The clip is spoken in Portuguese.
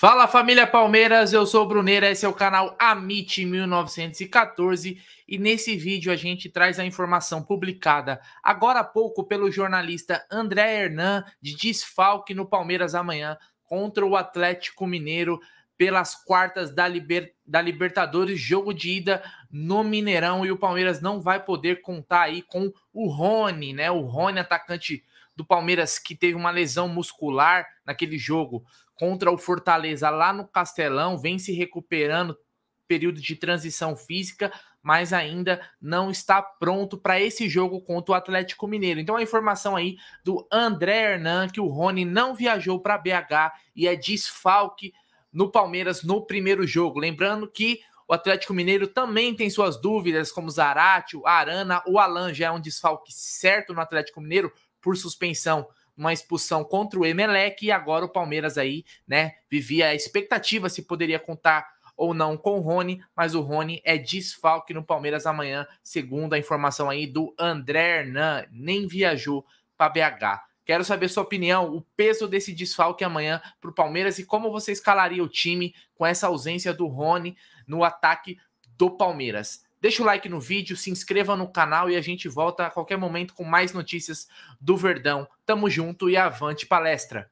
Fala família Palmeiras, eu sou o Bruneira, esse é o canal Amit 1914 e nesse vídeo a gente traz a informação publicada agora há pouco pelo jornalista André Hernan de desfalque no Palmeiras amanhã contra o Atlético Mineiro pelas quartas da, Liber... da Libertadores, jogo de ida no Mineirão e o Palmeiras não vai poder contar aí com o Rony, né? O Rony, atacante do Palmeiras que teve uma lesão muscular naquele jogo contra o Fortaleza lá no Castelão, vem se recuperando, período de transição física, mas ainda não está pronto para esse jogo contra o Atlético Mineiro. Então a informação aí do André Hernan que o Rony não viajou para BH e é desfalque no Palmeiras no primeiro jogo. Lembrando que o Atlético Mineiro também tem suas dúvidas, como Zarate, o Arana, o Alan já é um desfalque certo no Atlético Mineiro por suspensão uma expulsão contra o Emelec e agora o Palmeiras aí, né, vivia a expectativa se poderia contar ou não com o Rony, mas o Rony é desfalque no Palmeiras amanhã, segundo a informação aí do André Hernan, nem viajou para BH. Quero saber sua opinião, o peso desse desfalque amanhã para o Palmeiras e como você escalaria o time com essa ausência do Rony no ataque do Palmeiras. Deixa o like no vídeo, se inscreva no canal e a gente volta a qualquer momento com mais notícias do Verdão. Tamo junto e avante palestra!